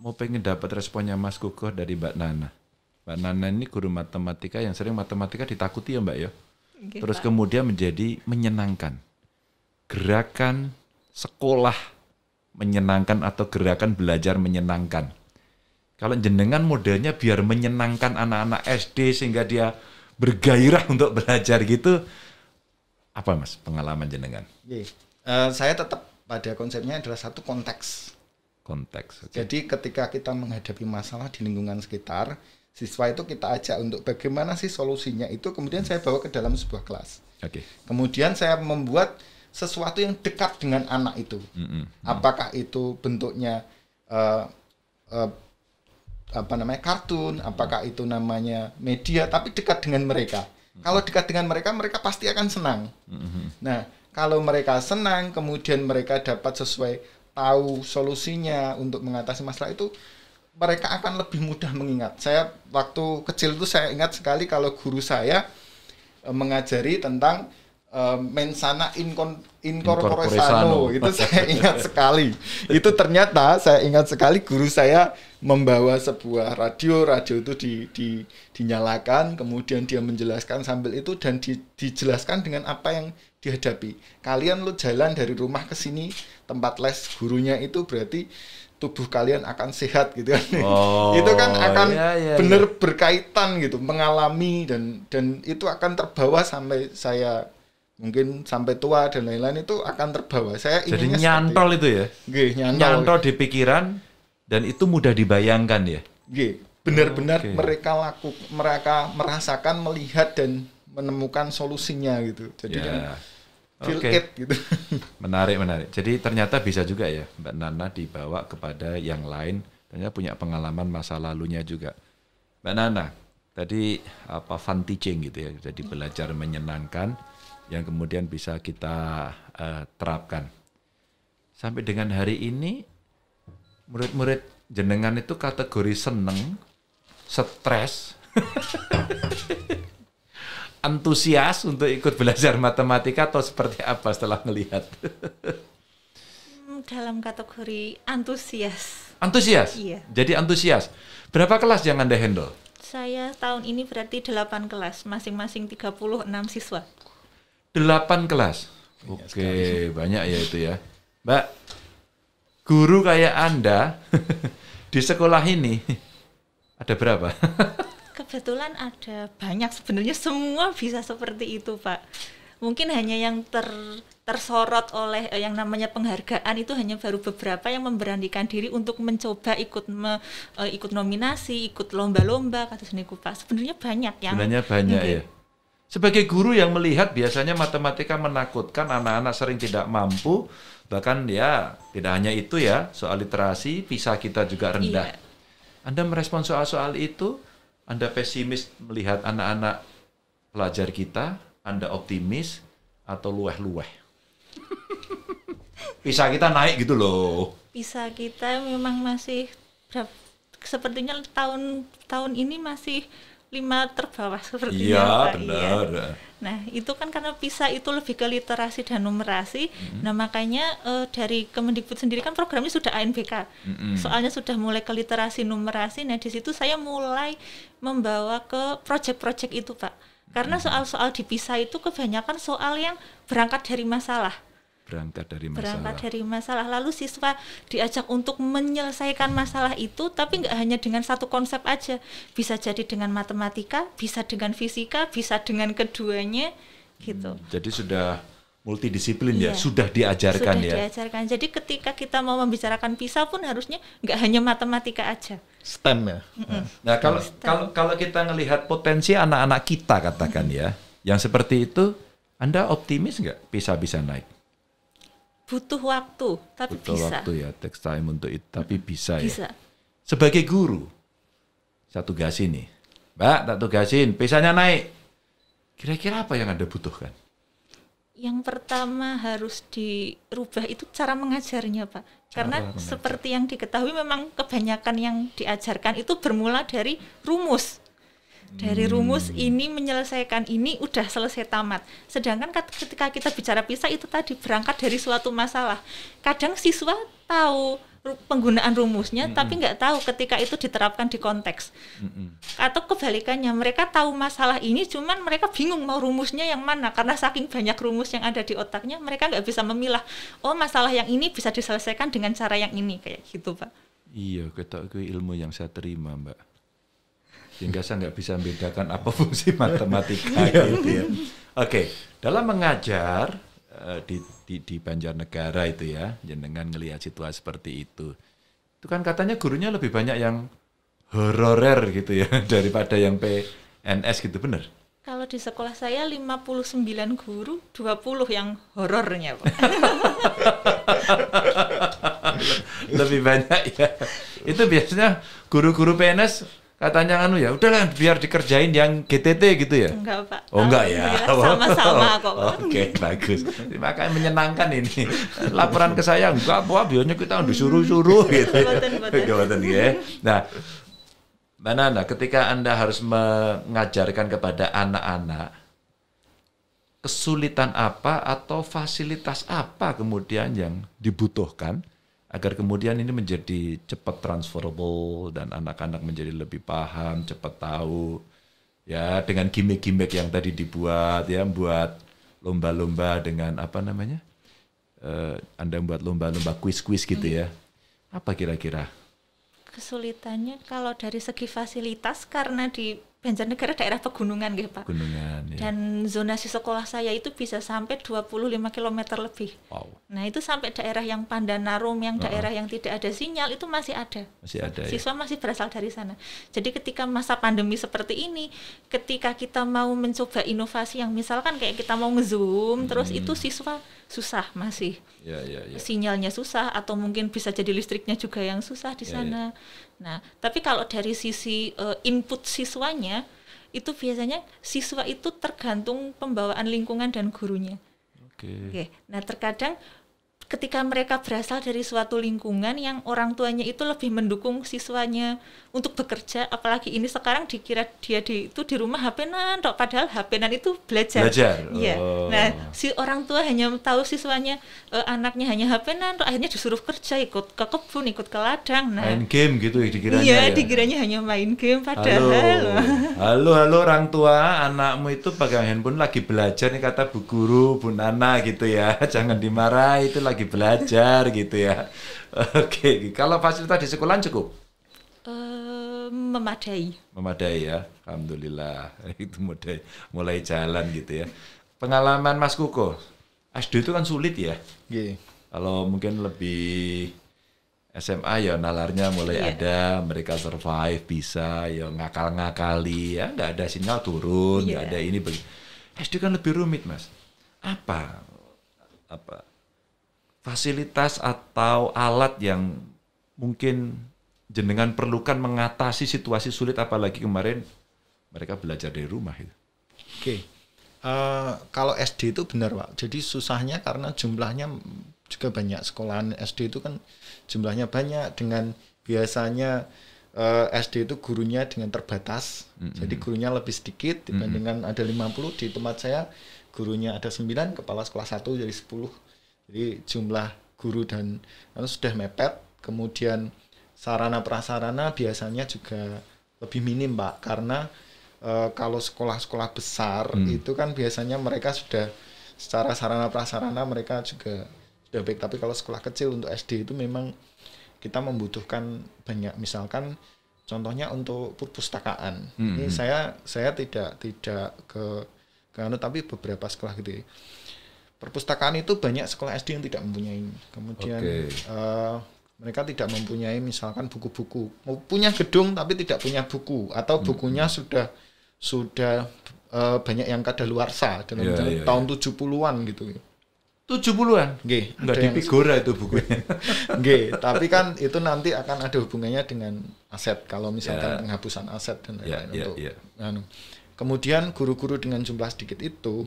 mau pengen dapat responnya Mas Kukoh dari Mbak Nana Mbak Nana ini guru matematika yang sering matematika ditakuti ya Mbak ya terus kemudian menjadi menyenangkan gerakan sekolah menyenangkan atau gerakan belajar menyenangkan. Kalau jenengan modelnya biar menyenangkan anak-anak SD sehingga dia bergairah untuk belajar gitu, apa mas pengalaman jenengan? Yeah. Iya. Uh, saya tetap pada konsepnya adalah satu konteks. Konteks. Okay. Jadi ketika kita menghadapi masalah di lingkungan sekitar, siswa itu kita ajak untuk bagaimana sih solusinya itu kemudian saya bawa ke dalam sebuah kelas. Oke. Okay. Kemudian saya membuat sesuatu yang dekat dengan anak itu. Mm -hmm. Apakah itu bentuknya uh, uh, apa namanya kartun, apakah itu namanya media, tapi dekat dengan mereka. Mm -hmm. Kalau dekat dengan mereka, mereka pasti akan senang. Mm -hmm. Nah, kalau mereka senang, kemudian mereka dapat sesuai tahu solusinya untuk mengatasi masalah itu, mereka akan lebih mudah mengingat. Saya waktu kecil itu saya ingat sekali kalau guru saya eh, mengajari tentang mensana incon, itu saya ingat sekali itu ternyata saya ingat sekali guru saya membawa sebuah radio radio itu di, di dinyalakan kemudian dia menjelaskan sambil itu dan di, dijelaskan dengan apa yang dihadapi kalian lo jalan dari rumah ke sini tempat les gurunya itu berarti tubuh kalian akan sehat gitu kan. Oh, itu kan akan iya, iya, iya. benar iya. berkaitan gitu, mengalami dan dan itu akan terbawa sampai saya mungkin sampai tua dan lain-lain itu akan terbawa. Saya Jadi nyantol ya. itu ya. Nggih, nyantol. Nyantol di pikiran dan itu mudah dibayangkan ya. G, benar-benar okay. mereka laku mereka merasakan, melihat dan menemukan solusinya gitu. Jadi yeah. kan feel okay. it gitu. Menarik, menarik. Jadi ternyata bisa juga ya Mbak Nana dibawa kepada yang lain ternyata punya pengalaman masa lalunya juga. Mbak Nana, tadi apa fun teaching gitu ya, jadi belajar menyenangkan yang kemudian bisa kita uh, terapkan. Sampai dengan hari ini, murid-murid jenengan itu kategori seneng, stres, antusias untuk ikut belajar matematika atau seperti apa setelah melihat? Hmm, dalam kategori antusias. Antusias? Iya. Jadi antusias. Berapa kelas yang Anda handle? Saya tahun ini berarti 8 kelas, masing-masing 36 siswa. Delapan kelas. Oke, sekali. banyak ya itu ya. Mbak, guru kayak Anda di sekolah ini ada berapa? Kebetulan ada banyak sebenarnya semua bisa seperti itu, Pak. Mungkin hanya yang ter tersorot oleh eh, yang namanya penghargaan itu hanya baru beberapa yang memberanikan diri untuk mencoba ikut me, eh, ikut nominasi, ikut lomba-lomba kata seniku Pak. Sebenarnya banyak yang Sebenarnya banyak ya sebagai guru yang melihat biasanya matematika menakutkan anak-anak sering tidak mampu, bahkan ya tidak hanya itu ya, soal literasi, PISA kita juga iya. rendah. Iya. Anda merespon soal-soal itu, Anda pesimis melihat anak-anak pelajar kita, Anda optimis atau lueh-lueh? PISA kita naik gitu loh. PISA kita memang masih sepertinya tahun tahun ini masih lima terbawah seperti ya, apa, iya. benar. Ya. Nah itu kan karena PISA itu lebih ke literasi dan numerasi. Mm-hmm. Nah makanya uh, dari Kemendikbud sendiri kan programnya sudah ANBK. Mm-hmm. Soalnya sudah mulai ke literasi numerasi. Nah di situ saya mulai membawa ke proyek-proyek itu pak. Karena soal-soal di PISA itu kebanyakan soal yang berangkat dari masalah berangkat dari masalah. Berangkat dari masalah. Lalu siswa diajak untuk menyelesaikan masalah itu, tapi nggak hanya dengan satu konsep aja. Bisa jadi dengan matematika, bisa dengan fisika, bisa dengan keduanya, gitu. Hmm, jadi sudah multidisiplin ya? iya. ya, sudah diajarkan sudah ya. Sudah diajarkan. Jadi ketika kita mau membicarakan pisau pun harusnya nggak hanya matematika aja. STEM ya. Mm -mm. Nah kalau STEM. kalau kalau kita melihat potensi anak-anak kita katakan ya, yang seperti itu, Anda optimis nggak bisa bisa naik? butuh waktu tapi butuh bisa waktu ya text time untuk itu tapi bisa, ya. bisa. ya sebagai guru saya tugasin nih mbak tak tugasin pesannya naik kira-kira apa yang anda butuhkan yang pertama harus dirubah itu cara mengajarnya pak cara karena mengajar. seperti yang diketahui memang kebanyakan yang diajarkan itu bermula dari rumus dari hmm. rumus ini menyelesaikan ini udah selesai tamat. Sedangkan ketika kita bicara pisah itu tadi berangkat dari suatu masalah. Kadang siswa tahu penggunaan rumusnya mm -mm. tapi nggak tahu ketika itu diterapkan di konteks mm -mm. atau kebalikannya mereka tahu masalah ini cuman mereka bingung mau rumusnya yang mana karena saking banyak rumus yang ada di otaknya mereka nggak bisa memilah oh masalah yang ini bisa diselesaikan dengan cara yang ini kayak gitu pak iya kita ilmu yang saya terima mbak sehingga saya nggak bisa membedakan apa fungsi matematika iya. gitu ya. Oke, dalam mengajar eh, di, di di Banjarnegara itu ya, dengan melihat situasi seperti itu. Itu kan katanya gurunya lebih banyak yang hororer gitu ya daripada yang PNS gitu benar? Kalau di sekolah saya 59 guru, 20 yang horornya, Pak. Lebih banyak ya. Itu biasanya guru-guru PNS katanya anu ya udahlah biar dikerjain yang GTT gitu ya enggak pak oh enggak ya oh. sama-sama kok oke okay, bagus makanya menyenangkan ini laporan ke saya enggak apa biasanya kita disuruh-suruh gitu ya. kebetulan ya nah Mbak Nana, ketika Anda harus mengajarkan kepada anak-anak, kesulitan apa atau fasilitas apa kemudian yang dibutuhkan agar kemudian ini menjadi cepat transferable dan anak-anak menjadi lebih paham, cepat tahu ya dengan gimmick-gimmick yang tadi dibuat ya buat lomba-lomba dengan apa namanya uh, Anda buat lomba-lomba kuis-kuis gitu ya mm-hmm. apa kira-kira kesulitannya kalau dari segi fasilitas karena di Banjarnegara daerah pegunungan gitu Pak. Pegunungan. Ya. Dan zonasi sekolah saya itu bisa sampai 25 km lebih. Wow. Nah itu sampai daerah yang Pandanarum, yang daerah uh -huh. yang tidak ada sinyal itu masih ada. Masih ada. Ya. Siswa ya? masih berasal dari sana. Jadi ketika masa pandemi seperti ini, ketika kita mau mencoba inovasi yang misalkan kayak kita mau ngezoom, hmm. terus itu siswa susah masih. Ya, ya, ya. Sinyalnya susah atau mungkin bisa jadi listriknya juga yang susah di ya, ya. sana. ya. Nah, tapi kalau dari sisi uh, input siswanya itu biasanya siswa itu tergantung pembawaan lingkungan dan gurunya. Oke. Okay. Okay. Nah, terkadang ketika mereka berasal dari suatu lingkungan yang orang tuanya itu lebih mendukung siswanya untuk bekerja apalagi ini sekarang dikira dia di itu di rumah HP-nan padahal HP-nan itu belajar. Belajar. Iya. Nah, oh. Nah, si orang tua hanya tahu siswanya uh, anaknya hanya HP-nan akhirnya disuruh kerja ikut ke kebun, ikut ke ladang. Nah, main game gitu ya dikiranya. Iya, ya. dikiranya hanya main game padahal. Halo. halo, halo orang tua, anakmu itu pegang handphone lagi belajar nih kata Bu Guru, Bu Nana gitu ya. Jangan dimarahi itu lagi lagi belajar gitu ya. Oke, okay. kalau fasilitas di sekolah cukup? Uh, memadai. Memadai ya, alhamdulillah itu mulai mulai jalan gitu ya. Pengalaman Mas Kuko, SD itu kan sulit ya. Yeah. Kalau mungkin lebih SMA ya nalarnya mulai yeah. ada, mereka survive bisa, ya ngakal-ngakali ya, nggak ada sinyal turun, nggak iya. ada ini. SD kan lebih rumit mas. Apa apa fasilitas atau alat yang mungkin jenengan perlukan mengatasi situasi sulit apalagi kemarin mereka belajar dari rumah itu. Oke. Okay. Uh, eh, kalau SD itu benar Pak. Jadi susahnya karena jumlahnya juga banyak. Sekolahan SD itu kan jumlahnya banyak dengan biasanya uh, eh, SD itu gurunya dengan terbatas. Mm -hmm. Jadi gurunya lebih sedikit dibandingkan mm -hmm. ada 50 di tempat saya gurunya ada 9, kepala sekolah satu jadi 10 jadi jumlah guru dan karena sudah mepet, kemudian sarana prasarana biasanya juga lebih minim, Pak, karena e, kalau sekolah-sekolah besar hmm. itu kan biasanya mereka sudah secara sarana prasarana mereka juga sudah baik, tapi kalau sekolah kecil untuk SD itu memang kita membutuhkan banyak misalkan contohnya untuk perpustakaan. Hmm. Ini saya saya tidak tidak ke karena tapi beberapa sekolah gitu. Ya perpustakaan itu banyak sekolah SD yang tidak mempunyai kemudian okay. uh, eh, mereka tidak mempunyai misalkan buku-buku punya gedung tapi tidak punya buku atau hmm. bukunya hmm. sudah sudah uh, banyak yang kadaluarsa dalam yeah, yeah, tahun yeah. Iya, 70-an iya. gitu. 70-an? Nggih, enggak di Figura itu bukunya. Nggih, tapi kan itu nanti akan ada hubungannya dengan aset kalau misalkan yeah. penghapusan aset dan ya, lain-lain yeah, yeah, yeah. Anu. Kemudian guru-guru dengan jumlah sedikit itu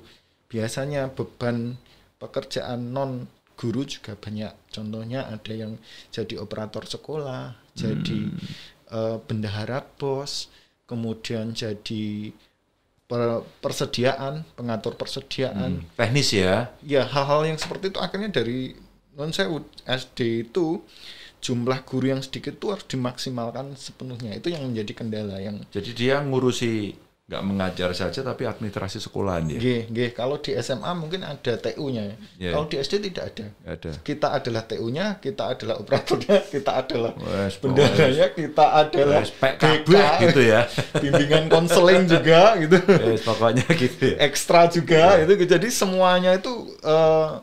biasanya beban pekerjaan non guru juga banyak. Contohnya ada yang jadi operator sekolah, hmm. jadi uh, eh, bendahara bos kemudian jadi per persediaan, pengatur persediaan. Hmm. Teknis ya? Ya, hal-hal yang seperti itu akhirnya dari non saya SD itu jumlah guru yang sedikit itu harus dimaksimalkan sepenuhnya. Itu yang menjadi kendala yang Jadi dia ngurusi nggak mengajar saja tapi administrasi sekolahan ya. Gih, gih. Kalau di SMA mungkin ada TU-nya. Yeah. Iya. Kalau di SD tidak ada. ada. Kita adalah TU-nya, kita adalah operatornya, kita adalah wes, oh, bendaranya, oh, kita adalah oh, PKB gitu ya. Bimbingan konseling juga gitu. Wes, ya, pokoknya gitu. Ya. Ekstra juga yeah. itu. Gitu. Jadi semuanya itu uh,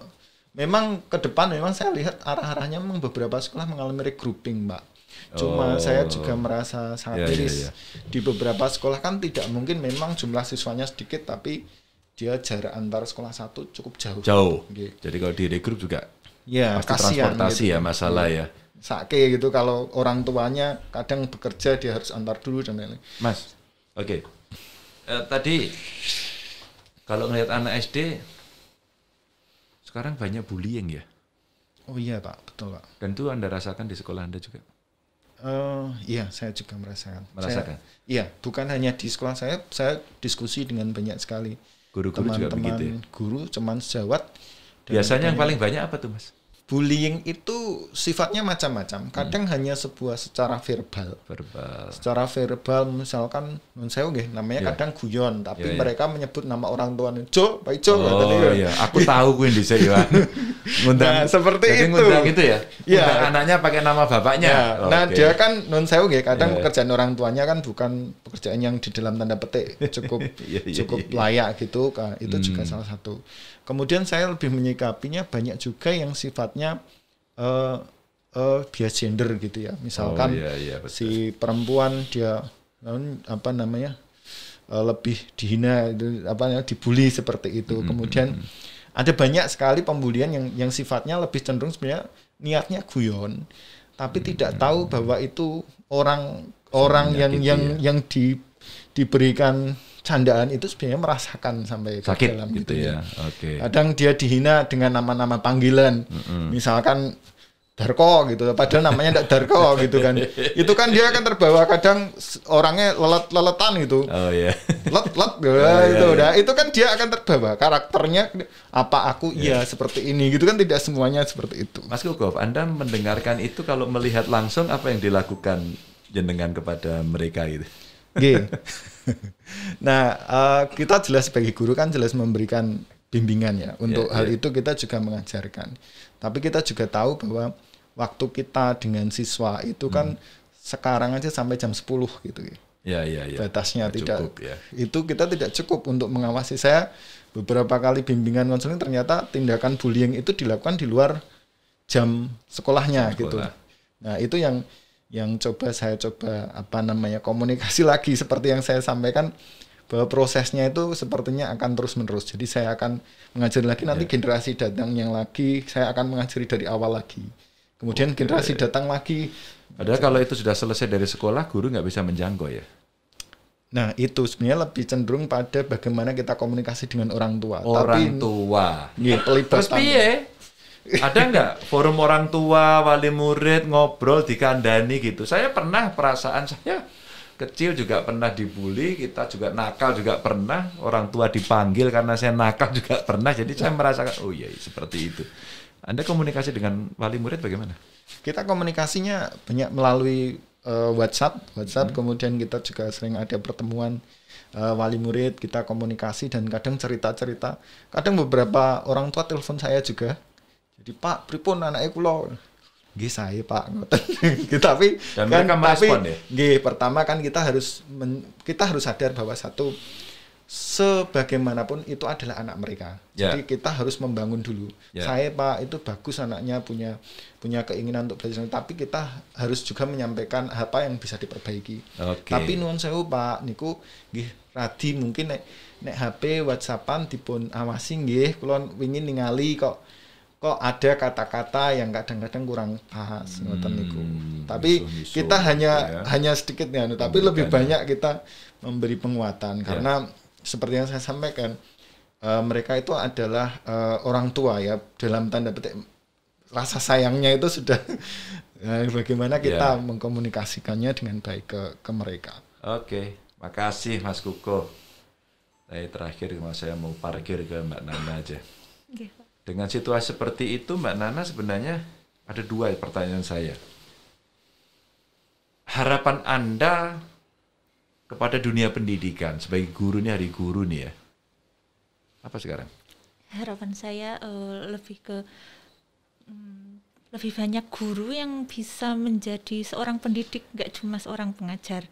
memang ke depan memang saya lihat arah-arahnya memang beberapa sekolah mengalami regrouping, Mbak Cuma oh. saya juga merasa sangat yeah, ya, miris. Yeah, yeah. Di beberapa sekolah kan tidak mungkin memang jumlah siswanya sedikit tapi dia jarak antar sekolah satu cukup jauh. Jauh. Gitu. Jadi kalau di regroup juga ya, pasti kasihan, transportasi gitu. ya masalah ya. ya. Sake gitu kalau orang tuanya kadang bekerja dia harus antar dulu dan lain-lain. Mas, oke. Okay. Uh, eh, tadi kalau ngelihat anak SD sekarang banyak bullying ya. Oh iya pak, betul pak. Dan itu anda rasakan di sekolah anda juga? Uh, iya, saya juga merasakan. Merasakan. iya, bukan hanya di sekolah saya, saya diskusi dengan banyak sekali guru-guru juga begitu. Ya? Guru, teman sejawat. Biasanya yang paling banyak apa tuh, Mas? bullying itu sifatnya macam-macam. Hmm. Kadang hmm. hanya sebuah secara verbal. Verbal. Secara verbal misalkan nun saya nggih namanya yeah. kadang guyon tapi yeah, yeah. mereka menyebut nama orang tuanya. Jo, baik Jo. Oh katanya. iya, aku tahu kuwi di sini. ngundang. Nah, seperti itu. Ngundang itu ya. Yeah. Ngundang anaknya pakai nama bapaknya. Yeah. nah, okay. dia kan nun saya nggih kadang yeah. pekerjaan orang tuanya kan bukan pekerjaan yang di dalam tanda petik cukup yeah, yeah, cukup yeah, yeah. layak gitu. itu hmm. juga salah satu. Kemudian saya lebih menyikapinya banyak juga yang sifatnya uh, uh, bias gender gitu ya. Misalkan oh, iya, iya, si perempuan dia apa namanya uh, lebih dihina apa namanya dibully seperti itu. Mm -hmm. Kemudian ada banyak sekali pembulian yang yang sifatnya lebih cenderung sebenarnya niatnya guyon tapi mm hmm. tidak tahu bahwa itu orang orang Sebenarnya yang gitu yang ya. yang di diberikan candaan itu sebenarnya merasakan sampai ke dalam gitu ya. Oke. Okay. Kadang dia dihina dengan nama-nama panggilan. Mm-hmm. Misalkan Darko gitu, padahal namanya tidak Darko gitu kan. Itu kan dia akan terbawa kadang orangnya lelet-leletan gitu. Oh iya. Yeah. lelet gitu. Oh, yeah, iya, itu yeah. Iya. itu kan dia akan terbawa karakternya apa aku yeah. ya iya, seperti ini gitu kan tidak semuanya seperti itu. Mas Gugov, Anda mendengarkan itu kalau melihat langsung apa yang dilakukan jenengan kepada mereka gitu. G. nah, uh, kita jelas sebagai guru kan jelas memberikan bimbingan ya. Untuk yeah, hal yeah. itu kita juga mengajarkan. Tapi kita juga tahu bahwa waktu kita dengan siswa itu kan hmm. sekarang aja sampai jam 10 gitu ya. Ya, ya, ya. Batasnya ya, tidak cukup, ya. itu kita tidak cukup untuk mengawasi. Saya beberapa kali bimbingan konseling ternyata tindakan bullying itu dilakukan di luar jam sekolahnya gitu. Sekolah. gitu. Nah, itu yang yang coba saya coba apa namanya komunikasi lagi seperti yang saya sampaikan bahwa prosesnya itu sepertinya akan terus menerus. Jadi saya akan mengajari lagi nanti yeah. generasi datang yang lagi saya akan mengajari dari awal lagi. Kemudian okay. Oh, ya, generasi ya. datang lagi. ada kalau itu sudah selesai dari sekolah guru nggak bisa menjangkau ya. Nah itu sebenarnya lebih cenderung pada bagaimana kita komunikasi dengan orang tua. Orang Tapi, tua. ya, Terus piye? Ada nggak forum orang tua, wali murid ngobrol di Kandani gitu? Saya pernah perasaan saya kecil juga pernah dibully, kita juga nakal juga pernah, orang tua dipanggil karena saya nakal juga pernah. Jadi saya merasakan oh iya, iya seperti itu. Anda komunikasi dengan wali murid bagaimana? Kita komunikasinya banyak melalui uh, WhatsApp, WhatsApp hmm. kemudian kita juga sering ada pertemuan uh, wali murid, kita komunikasi dan kadang cerita-cerita. Kadang beberapa orang tua telepon saya juga di Pak pripun anake kula nggih saya Pak ngoten tapi Dan kan tapi ya? nggih ya? pertama kan kita harus men, kita harus sadar bahwa satu sebagaimanapun itu adalah anak mereka. Yeah. Jadi kita harus membangun dulu. Yeah. Saya Pak itu bagus anaknya punya punya keinginan untuk belajar tapi kita harus juga menyampaikan apa yang bisa diperbaiki. Okay. Tapi nuan saya Pak niku gih, radi mungkin nek nek HP WhatsAppan dipun awasi gih kula ingin ningali kok kok ada kata-kata yang kadang-kadang kurang pas hmm, niku. Tapi -misu, kita gitu hanya ya. hanya sedikit ya, tapi lebih ya. banyak kita memberi penguatan ya. karena seperti yang saya sampaikan uh, mereka itu adalah uh, orang tua ya dalam tanda petik rasa sayangnya itu sudah eh, bagaimana kita ya. mengkomunikasikannya dengan baik ke ke mereka. Oke, makasih Mas Kuko. Saya terakhir saya mau parkir ke Mbak Nana aja. Okay. Dengan situasi seperti itu Mbak Nana sebenarnya ada dua pertanyaan saya. Harapan Anda kepada dunia pendidikan sebagai guru nih hari guru nih ya. Apa sekarang? Harapan saya uh, lebih ke um, lebih banyak guru yang bisa menjadi seorang pendidik, nggak cuma seorang pengajar.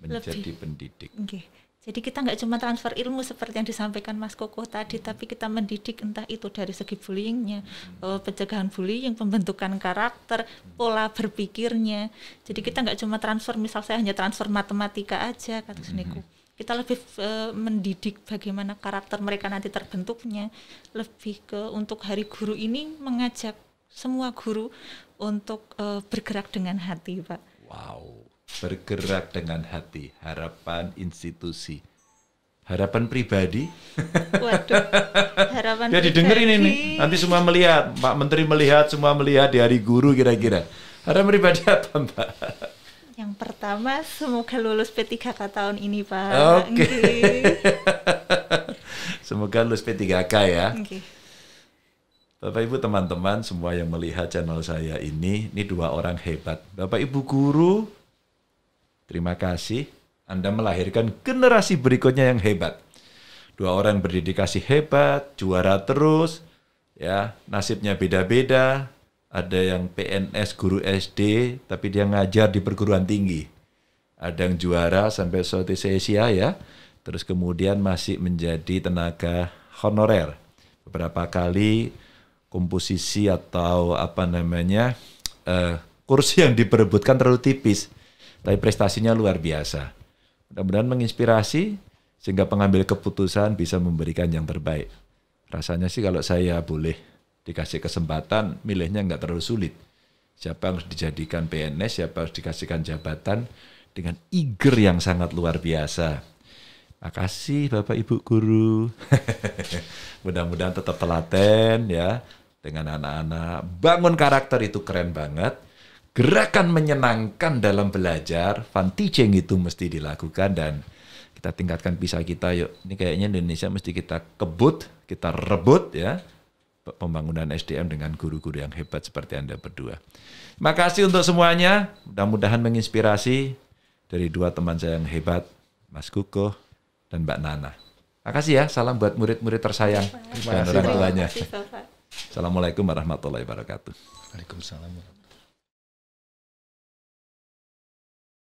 Menjadi lebih, pendidik. Okay jadi kita nggak cuma transfer ilmu seperti yang disampaikan Mas Koko tadi, hmm. tapi kita mendidik entah itu dari segi bullyingnya, hmm. eh, pencegahan bullying, pembentukan karakter, hmm. pola berpikirnya. Jadi kita nggak cuma transfer, misal saya hanya transfer matematika aja, kata Seniku. Kita lebih uh, mendidik bagaimana karakter mereka nanti terbentuknya, lebih ke untuk hari guru ini mengajak semua guru untuk uh, bergerak dengan hati, Pak. Wow bergerak dengan hati, harapan institusi. Harapan pribadi. Waduh. Harapan ya didengerin ini. Nanti semua melihat, Pak Menteri melihat, semua melihat di hari guru kira-kira. Harapan pribadi apa, Mbak? Yang pertama, semoga lulus P3K tahun ini, Pak. Oke. Okay. semoga lulus P3K ya. Okay. Bapak Ibu teman-teman semua yang melihat channel saya ini, ini dua orang hebat. Bapak Ibu guru, Terima kasih Anda melahirkan generasi berikutnya yang hebat. Dua orang berdedikasi hebat, juara terus, ya nasibnya beda-beda. Ada yang PNS guru SD tapi dia ngajar di perguruan tinggi. Ada yang juara sampai Southeast Asia ya. Terus kemudian masih menjadi tenaga honorer. Beberapa kali komposisi atau apa namanya uh, kursi yang diperebutkan terlalu tipis tapi prestasinya luar biasa. Mudah-mudahan menginspirasi sehingga pengambil keputusan bisa memberikan yang terbaik. Rasanya sih kalau saya boleh dikasih kesempatan, milihnya nggak terlalu sulit. Siapa harus dijadikan PNS, siapa harus dikasihkan jabatan dengan eager yang sangat luar biasa. Makasih Bapak Ibu guru. Mudah-mudahan tetap telaten ya dengan anak-anak. Bangun karakter itu keren banget gerakan menyenangkan dalam belajar, fun teaching itu mesti dilakukan dan kita tingkatkan bisa kita yuk. Ini kayaknya Indonesia mesti kita kebut, kita rebut ya pembangunan SDM dengan guru-guru yang hebat seperti Anda berdua. Terima kasih untuk semuanya. Mudah-mudahan menginspirasi dari dua teman saya yang hebat, Mas Kuko dan Mbak Nana. Makasih ya, salam buat murid-murid tersayang Terima kasih. dan orang tuanya. Assalamualaikum warahmatullahi wabarakatuh. Waalaikumsalam.